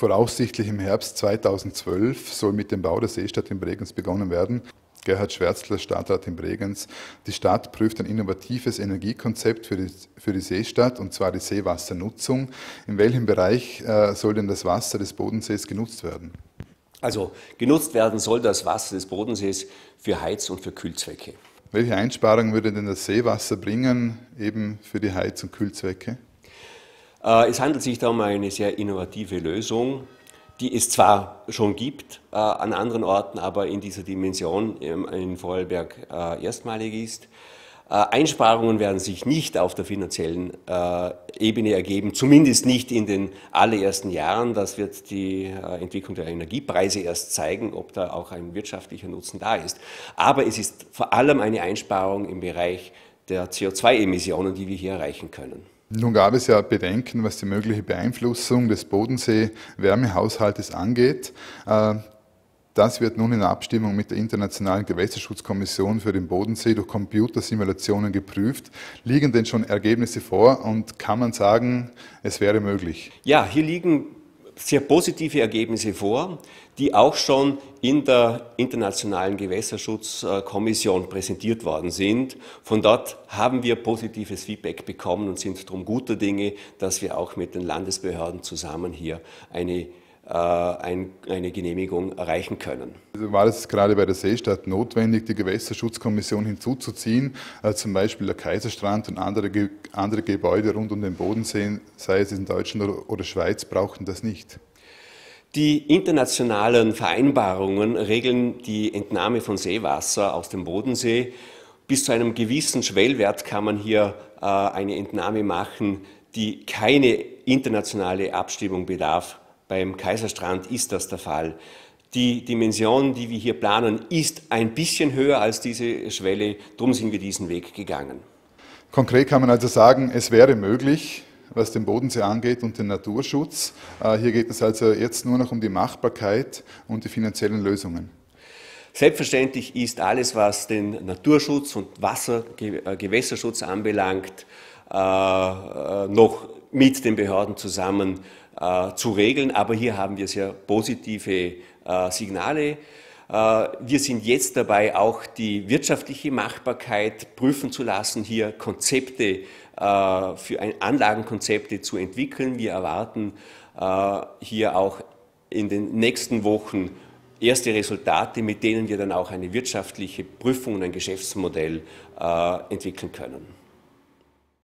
Voraussichtlich im Herbst 2012 soll mit dem Bau der Seestadt in Bregenz begonnen werden. Gerhard Schwärzler, Stadtrat in Bregenz. Die Stadt prüft ein innovatives Energiekonzept für die, für die Seestadt, und zwar die Seewassernutzung. In welchem Bereich äh, soll denn das Wasser des Bodensees genutzt werden? Also genutzt werden soll das Wasser des Bodensees für Heiz- und für Kühlzwecke. Welche Einsparungen würde denn das Seewasser bringen, eben für die Heiz- und Kühlzwecke? Äh, es handelt sich da um eine sehr innovative Lösung, die es zwar schon gibt äh, an anderen Orten, aber in dieser Dimension ähm, in Vorarlberg äh, erstmalig ist. Einsparungen werden sich nicht auf der finanziellen Ebene ergeben, zumindest nicht in den allerersten Jahren. Das wird die Entwicklung der Energiepreise erst zeigen, ob da auch ein wirtschaftlicher Nutzen da ist. Aber es ist vor allem eine Einsparung im Bereich der CO2-Emissionen, die wir hier erreichen können. Nun gab es ja Bedenken, was die mögliche Beeinflussung des Bodensee-Wärmehaushaltes angeht. Äh, das wird nun in Abstimmung mit der Internationalen Gewässerschutzkommission für den Bodensee durch Computersimulationen geprüft. Liegen denn schon Ergebnisse vor und kann man sagen, es wäre möglich? Ja, hier liegen sehr positive Ergebnisse vor, die auch schon in der Internationalen Gewässerschutzkommission präsentiert worden sind. Von dort haben wir positives Feedback bekommen und sind darum guter Dinge, dass wir auch mit den Landesbehörden zusammen hier eine äh, ein, eine Genehmigung erreichen können. Also war es gerade bei der Seestadt notwendig, die Gewässerschutzkommission hinzuzuziehen, äh, zum Beispiel der Kaiserstrand und andere, andere Gebäude rund um den Bodensee, sei es in Deutschland oder Schweiz, brauchten das nicht? Die internationalen Vereinbarungen regeln die Entnahme von Seewasser aus dem Bodensee. Bis zu einem gewissen Schwellwert kann man hier äh, eine Entnahme machen, die keine internationale Abstimmung bedarf. Beim Kaiserstrand ist das der Fall. Die Dimension, die wir hier planen, ist ein bisschen höher als diese Schwelle. Darum sind wir diesen Weg gegangen. Konkret kann man also sagen, es wäre möglich, was den Bodensee angeht und den Naturschutz. Äh, hier geht es also jetzt nur noch um die Machbarkeit und die finanziellen Lösungen. Selbstverständlich ist alles, was den Naturschutz und Wasser, äh, Gewässerschutz anbelangt, äh, noch mit den Behörden zusammen äh, zu regeln. Aber hier haben wir sehr positive äh, Signale. Äh, wir sind jetzt dabei, auch die wirtschaftliche Machbarkeit prüfen zu lassen, hier Konzepte äh, für ein, Anlagenkonzepte zu entwickeln. Wir erwarten äh, hier auch in den nächsten Wochen erste Resultate, mit denen wir dann auch eine wirtschaftliche Prüfung und ein Geschäftsmodell äh, entwickeln können.